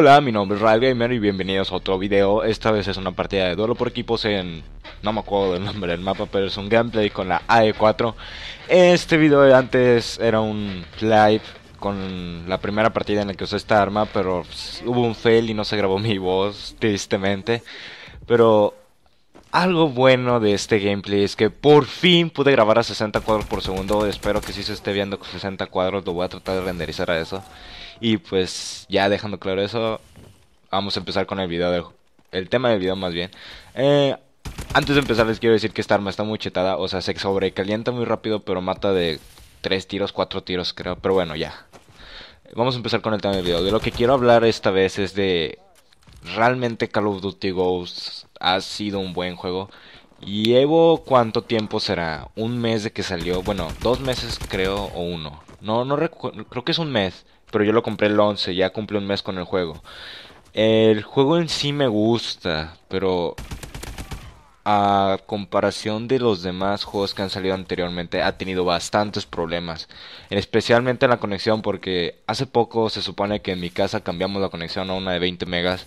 Hola, mi nombre es Rael Gamer y bienvenidos a otro video. Esta vez es una partida de duelo por equipos en... No me acuerdo del nombre del mapa, pero es un gameplay con la AE4. Este video de antes era un live con la primera partida en la que usé esta arma, pero hubo un fail y no se grabó mi voz, tristemente. Pero algo bueno de este gameplay es que por fin pude grabar a 60 cuadros por segundo. Espero que sí se esté viendo con 60 cuadros, lo voy a tratar de renderizar a eso. Y pues ya dejando claro eso, vamos a empezar con el video el tema del video más bien. Eh, antes de empezar les quiero decir que esta arma está muy chetada, o sea, se sobrecalienta muy rápido, pero mata de 3 tiros, 4 tiros creo, pero bueno, ya. Vamos a empezar con el tema del video. De lo que quiero hablar esta vez es de... Realmente Call of Duty Ghosts ha sido un buen juego. Llevo cuánto tiempo será? Un mes de que salió. Bueno, dos meses creo o uno. No, no recuerdo. Creo que es un mes pero yo lo compré el 11, ya cumple un mes con el juego. El juego en sí me gusta, pero a comparación de los demás juegos que han salido anteriormente ha tenido bastantes problemas, especialmente en la conexión porque hace poco se supone que en mi casa cambiamos la conexión a una de 20 megas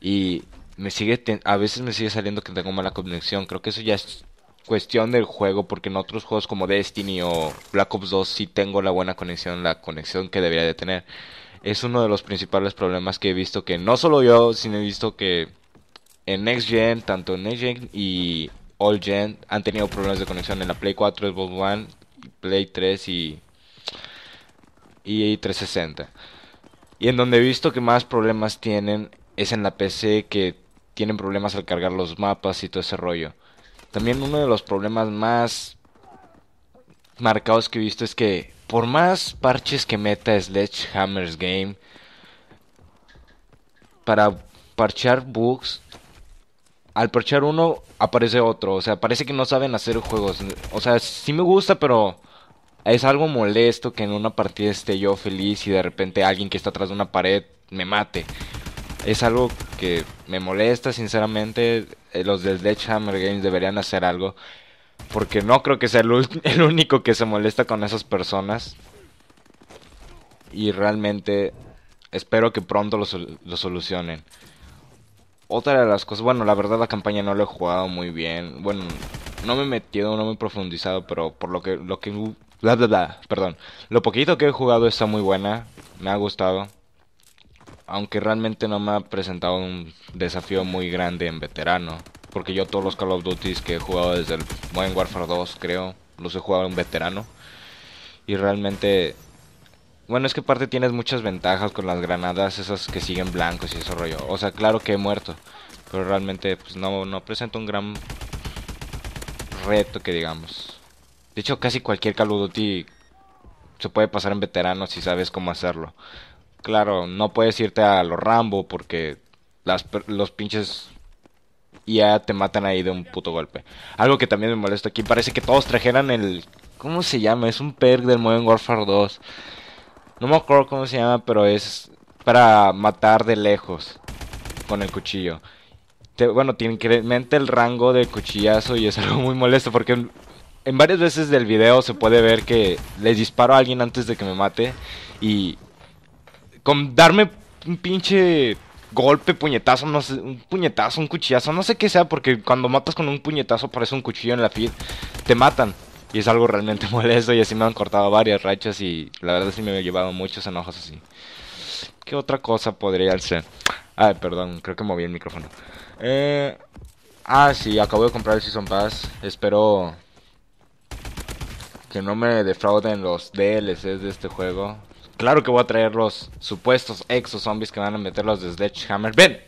y me sigue a veces me sigue saliendo que tengo mala conexión, creo que eso ya es cuestión del juego, porque en otros juegos como Destiny o Black Ops 2 sí tengo la buena conexión, la conexión que debería de tener. Es uno de los principales problemas que he visto que no solo yo, sino he visto que en Next Gen, tanto en Next Gen y All Gen han tenido problemas de conexión en la Play 4, Xbox One, Play 3 y, y 360. Y en donde he visto que más problemas tienen es en la PC que tienen problemas al cargar los mapas y todo ese rollo. También uno de los problemas más marcados que he visto es que por más parches que meta Sledgehammer's Game para parchar bugs, al parchear uno aparece otro, o sea, parece que no saben hacer juegos. O sea, sí me gusta, pero es algo molesto que en una partida esté yo feliz y de repente alguien que está atrás de una pared me mate es algo que me molesta, sinceramente. Eh, los del Hammer Games deberían hacer algo. Porque no creo que sea el, único que se molesta con esas personas. Y realmente espero que pronto lo, solucionen. Otra de las cosas, bueno, la verdad la campaña no lo he jugado muy bien. Bueno, no me he metido, no me he profundizado, pero por lo que, lo que, bla, bla, perdón. Lo poquito que he jugado está muy buena, me ha gustado aunque realmente no me ha presentado un desafío muy grande en veterano. Porque yo todos los Call of Duty que he jugado desde el Modern Warfare 2, creo, los he jugado en veterano. Y realmente... Bueno, es que parte tienes muchas ventajas con las granadas, esas que siguen blancos y ese rollo. O sea, claro que he muerto, pero realmente pues no, no presenta un gran reto que digamos. De hecho, casi cualquier Call of Duty se puede pasar en veterano si sabes cómo hacerlo. Claro, no puedes irte a los Rambo porque las, los pinches ya te matan ahí de un puto golpe. Algo que también me molesta aquí, parece que todos trajeran el... ¿Cómo se llama? Es un perk del Modern Warfare 2. No me acuerdo cómo se llama, pero es para matar de lejos con el cuchillo. Te, bueno, tiene incrementa el rango de cuchillazo y es algo muy molesto porque en, en varias veces del video se puede ver que les disparo a alguien antes de que me mate y con darme un pinche golpe, puñetazo, no sé, un puñetazo, un cuchillazo, no sé qué sea, porque cuando matas con un puñetazo parece un cuchillo en la piel, te matan. Y es algo realmente molesto y así me han cortado varias rachas y la verdad sí me he llevado muchos enojos así. ¿Qué otra cosa podría ser? Ay, perdón, creo que moví el micrófono. Eh, ah, sí, acabo de comprar el Season Pass. Espero que no me defrauden los DLCs de este juego. Claro que voy a traer los supuestos exo zombies que van a meter los de Sledgehammer. Ven,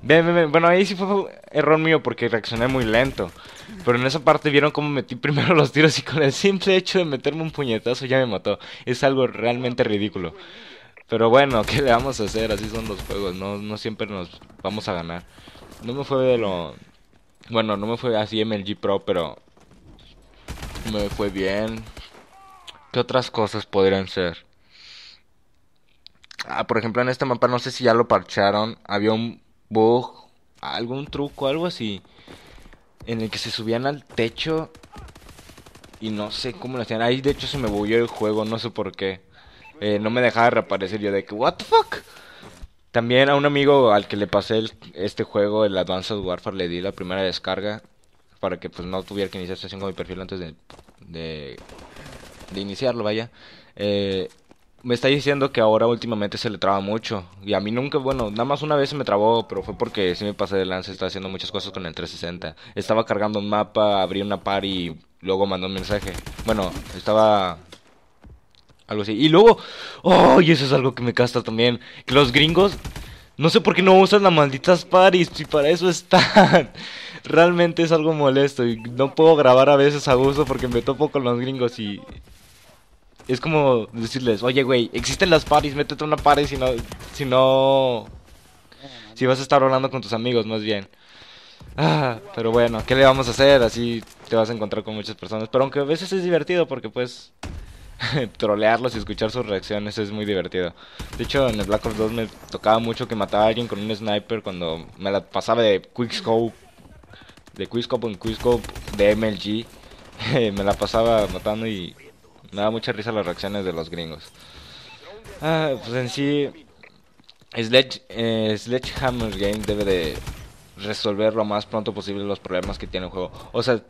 ven, ven, Bueno, ahí sí fue error mío porque reaccioné muy lento. Pero en esa parte vieron cómo metí primero los tiros y con el simple hecho de meterme un puñetazo ya me mató. Es algo realmente ridículo. Pero bueno, ¿qué le vamos a hacer? Así son los juegos. No, no siempre nos vamos a ganar. No me fue de lo... Bueno, no me fue así MLG Pro, pero... Me fue bien. ¿Qué otras cosas podrían ser? Ah, por ejemplo, en este mapa no sé si ya lo parcharon. Había un bug, algún truco, algo así. En el que se subían al techo. Y no sé cómo lo hacían. Ahí de hecho se me bugueó el juego, no sé por qué. Eh, no me dejaba reaparecer yo de que, ¿What the fuck? También a un amigo al que le pasé este juego, el Advanced Warfare, le di la primera descarga para que pues no tuviera que iniciar sesión con mi perfil antes de, de, de iniciarlo, vaya. Eh, me está diciendo que ahora últimamente se le traba mucho. Y a mí nunca, bueno, nada más una vez se me trabó, pero fue porque sí me pasé de lanza, estaba haciendo muchas cosas con el 360. Estaba cargando un mapa, abrí una par y luego mandó un mensaje. Bueno, estaba... Algo así. Y luego... ¡Oh! Y eso es algo que me casta también. Que los gringos... No sé por qué no usan las malditas paris, y para eso están. Realmente es algo molesto y no puedo grabar a veces a gusto porque me topo con los gringos y es como decirles, oye, güey, existen las paris, métete una party si no, si no, si vas a estar hablando con tus amigos, más bien. Ah, pero bueno, ¿qué le vamos a hacer? Así te vas a encontrar con muchas personas. Pero aunque a veces es divertido porque pues trolearlos y escuchar sus reacciones es muy divertido. De hecho, en el Black Ops 2 me tocaba mucho que mataba a alguien con un sniper cuando me la pasaba de Quickscope, de Quickscope en Quickscope de MLG. me la pasaba matando y me da mucha risa las reacciones de los gringos. Ah, pues en sí, Sledge, eh, Sledgehammer Game debe de resolver lo más pronto posible los problemas que tiene el juego. O sea,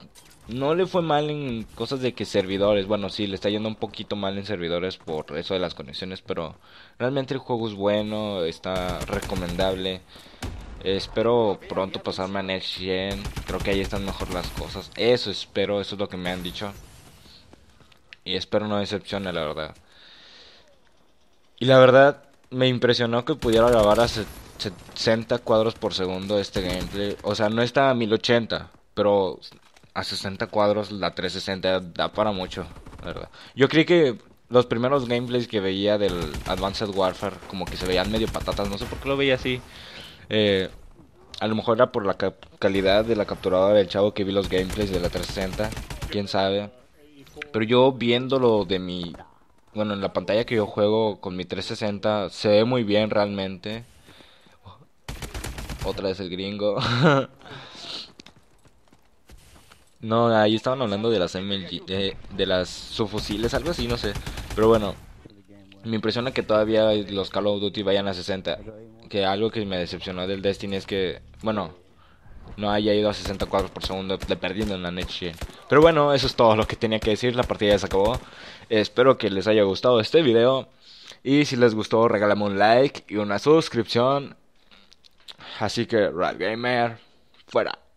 no le fue mal en cosas de que servidores, bueno, sí, le está yendo un poquito mal en servidores por eso de las conexiones, pero realmente el juego es bueno, está recomendable. Espero pronto pasarme a Next Gen, creo que ahí están mejor las cosas. Eso espero, eso es lo que me han dicho. Y espero no decepcione, la verdad. Y la verdad, me impresionó que pudiera grabar a 60 cuadros por segundo este gameplay. O sea, no está a 1080, pero a 60 cuadros la 360 da para mucho, la verdad. Yo creí que los primeros gameplays que veía del Advanced Warfare, como que se veían medio patatas, no sé por qué lo veía así. Eh, a lo mejor era por la calidad de la capturada del chavo que vi los gameplays de la 360, quién sabe. Pero yo viéndolo de mi... Bueno, en la pantalla que yo juego con mi 360 se ve muy bien realmente. Otra vez el gringo. no, ahí estaban hablando de las MLG, eh, de, las subfusiles, algo así, no sé. Pero bueno, me impresiona que todavía los Call of Duty vayan a 60. Que algo que me decepcionó del Destiny es que, bueno, no haya ido a 64 por segundo de perdiendo en la Next Pero bueno, eso es todo lo que tenía que decir. La partida ya se acabó. Espero que les haya gustado este video. Y si les gustó, regálame un like y una suscripción. Así que, Rad Gamer, fuera.